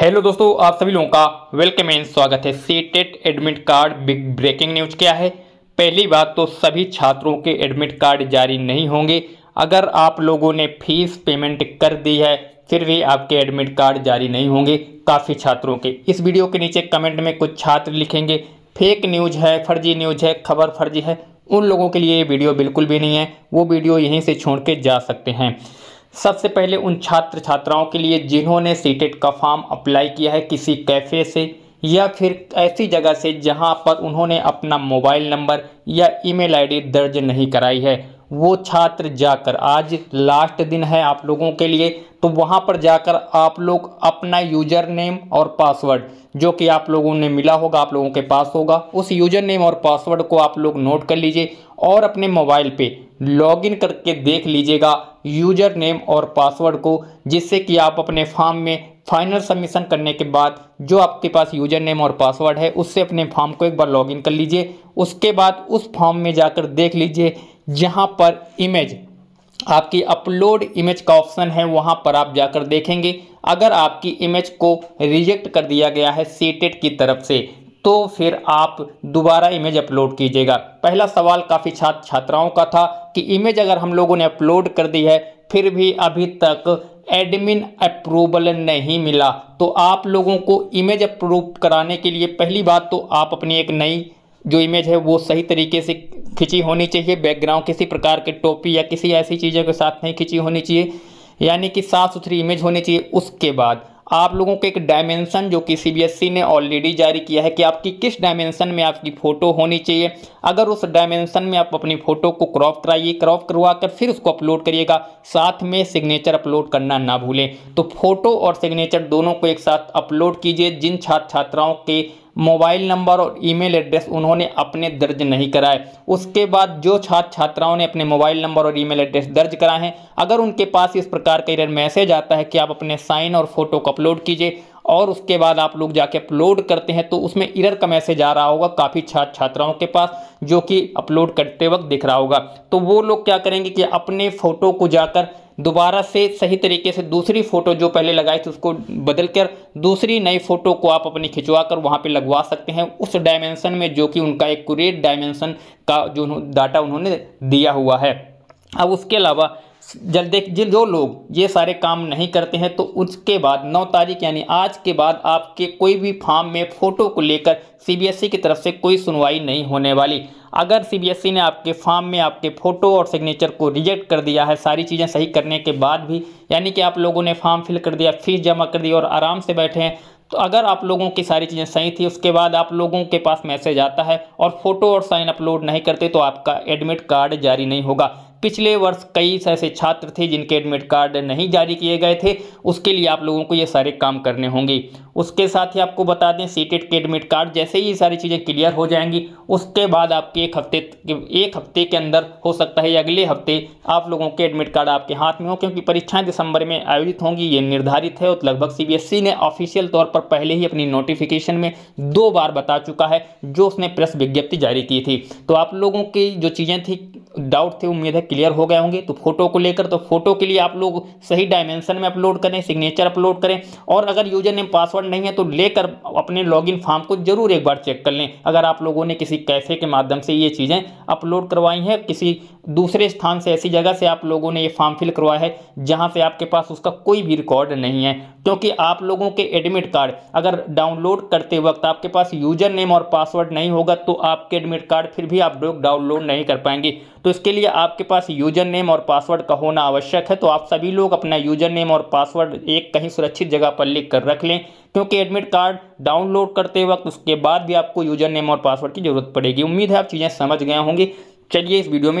hello दोस्तों आप सभी लोगों का वेलकम एंड स्वागत है CTET admit card big breaking news क्या है पहली बात तो सभी छात्रों के एडमिट कार्ड जारी नहीं होंगे अगर आप लोगों ने फीस पेमेंट कर दी है फिर भी आपके एडमिट कार्ड जारी नहीं होंगे काफ़ी छात्रों के इस वीडियो के नीचे कमेंट में कुछ छात्र लिखेंगे फेक न्यूज है फर्जी न्यूज है खबर फर्जी है उन लोगों के लिए ये वीडियो बिल्कुल भी नहीं है वो वीडियो यहीं से छोड़ के जा सकते हैं सबसे पहले उन छात्र छात्राओं के लिए जिन्होंने सीटेट का फॉर्म अप्लाई किया है किसी कैफ़े से या फिर ऐसी जगह से जहां पर उन्होंने अपना मोबाइल नंबर या ईमेल आईडी दर्ज नहीं कराई है वो छात्र जाकर आज लास्ट दिन है आप लोगों के लिए तो वहाँ पर जाकर आप लोग अपना यूजर नेम और पासवर्ड जो कि आप लोगों ने मिला होगा आप लोगों के पास होगा उस यूजर नेम और पासवर्ड को आप लोग नोट कर लीजिए और अपने मोबाइल पे लॉगिन करके देख लीजिएगा यूजर नेम और पासवर्ड को जिससे कि आप अपने फॉर्म में फाइनल सबमिशन करने के बाद जो आपके पास यूजर नेम और पासवर्ड है उससे अपने फॉर्म को एक बार लॉगिन कर लीजिए उसके बाद उस फॉर्म में जाकर देख लीजिए जहां पर इमेज आपकी अपलोड इमेज का ऑप्शन है वहाँ पर आप जाकर देखेंगे अगर आपकी इमेज को रिजेक्ट कर दिया गया है सीटेट की तरफ से तो फिर आप दोबारा इमेज अपलोड कीजिएगा पहला सवाल काफ़ी छात्र छात्राओं का था कि इमेज अगर हम लोगों ने अपलोड कर दी है फिर भी अभी तक एडमिन अप्रूवल नहीं मिला तो आप लोगों को इमेज अप्रूव कराने के लिए पहली बात तो आप अपनी एक नई जो इमेज है वो सही तरीके से खिंची होनी चाहिए बैकग्राउंड किसी प्रकार के टोपी या किसी ऐसी चीज़ों के साथ नहीं खिंची होनी चाहिए यानी कि साफ़ सुथरी इमेज होनी चाहिए उसके बाद आप लोगों को एक डायमेंसन जो कि सीबीएसई e ने ऑलरेडी जारी किया है कि आपकी किस डायमेंसन में आपकी फ़ोटो होनी चाहिए अगर उस डायमेंसन में आप अपनी फ़ोटो को क्रॉप कराइए क्रॉप करवा कर फिर उसको अपलोड करिएगा साथ में सिग्नेचर अपलोड करना ना भूलें तो फ़ोटो और सिग्नेचर दोनों को एक साथ अपलोड कीजिए जिन छात्र छात्राओं के मोबाइल नंबर और ईमेल एड्रेस उन्होंने अपने दर्ज नहीं कराए उसके बाद जो छात्र छात्राओं ने अपने मोबाइल नंबर और ईमेल एड्रेस दर्ज कराए हैं अगर उनके पास इस प्रकार का इधर मैसेज आता है कि आप अपने साइन और फोटो को अपलोड कीजिए और उसके बाद आप लोग जाके अपलोड करते हैं तो उसमें इरर का मैसेज आ रहा होगा काफ़ी छात्र छात्राओं के पास जो कि अपलोड करते वक्त दिख रहा होगा तो वो लोग क्या करेंगे कि अपने फ़ोटो को जाकर दोबारा से सही तरीके से दूसरी फ़ोटो जो पहले लगाई थी उसको बदल कर दूसरी नई फ़ोटो को आप अपनी खिंचवा कर वहाँ पर लगवा सकते हैं उस डायमेंसन में जो कि उनका एक कुरेट डायमेंसन का जो डाटा उन्होंने दिया हुआ है अब उसके अलावा जल्दी जिन जो लोग ये सारे काम नहीं करते हैं तो उसके बाद नौ तारीख यानी आज के बाद आपके कोई भी फार्म में फ़ोटो को लेकर सीबीएसई की तरफ से कोई सुनवाई नहीं होने वाली अगर सीबीएसई e ने आपके फॉर्म में आपके फ़ोटो और सिग्नेचर को रिजेक्ट कर दिया है सारी चीज़ें सही करने के बाद भी यानी कि आप लोगों ने फॉर्म फिल कर दिया फीस जमा कर दी और आराम से बैठे हैं तो अगर आप लोगों की सारी चीज़ें सही थी उसके बाद आप लोगों के पास मैसेज आता है और फ़ोटो और साइन अपलोड नहीं करते तो आपका एडमिट कार्ड जारी नहीं होगा पिछले वर्ष कई ऐसे छात्र थे जिनके एडमिट कार्ड नहीं जारी किए गए थे उसके लिए आप लोगों को ये सारे काम करने होंगे उसके साथ ही आपको बता दें सी के एडमिट कार्ड जैसे ही ये सारी चीज़ें क्लियर हो जाएंगी उसके बाद आपके एक हफ्ते एक हफ्ते के अंदर हो सकता है अगले हफ्ते आप लोगों के एडमिट कार्ड आपके हाथ में हो क्योंकि परीक्षाएं दिसंबर में आयोजित होंगी ये निर्धारित है और लगभग सी e ने ऑफिशियल तौर पर पहले ही अपनी नोटिफिकेशन में दो बार बता चुका है जो उसने प्रेस विज्ञप्ति जारी की थी तो आप लोगों की जो चीज़ें थी डाउट थे उम्मीद है क्लियर हो गए होंगे तो फोटो को लेकर तो फोटो के लिए आप लोग सही डायमेंशन में अपलोड करें सिग्नेचर अपलोड करें और अगर यूजर नेम पासवर्ड नहीं है तो लेकर अपने लॉगिन फॉर्म को जरूर एक बार चेक कर लें अगर आप लोगों ने किसी कैफे के माध्यम से ये चीज़ें अपलोड करवाई हैं किसी दूसरे स्थान से ऐसी जगह से आप लोगों ने ये फॉर्म फिल करवाया है जहाँ से आपके पास उसका कोई भी रिकॉर्ड नहीं है क्योंकि आप लोगों के एडमिट कार्ड अगर डाउनलोड करते वक्त आपके पास यूजर नेम और पासवर्ड नहीं होगा तो आपके एडमिट कार्ड फिर भी आप लोग डाउनलोड नहीं कर पाएंगे तो इसके लिए आपके पास यूजर नेम और पासवर्ड का होना आवश्यक है तो आप सभी लोग अपना यूजर नेम और पासवर्ड एक कहीं सुरक्षित जगह पर लिख कर रख लें क्योंकि एडमिट कार्ड डाउनलोड करते वक्त उसके बाद भी आपको यूजर नेम और पासवर्ड की जरूरत पड़ेगी उम्मीद है आप चीज़ें समझ गए होंगी चलिए इस वीडियो में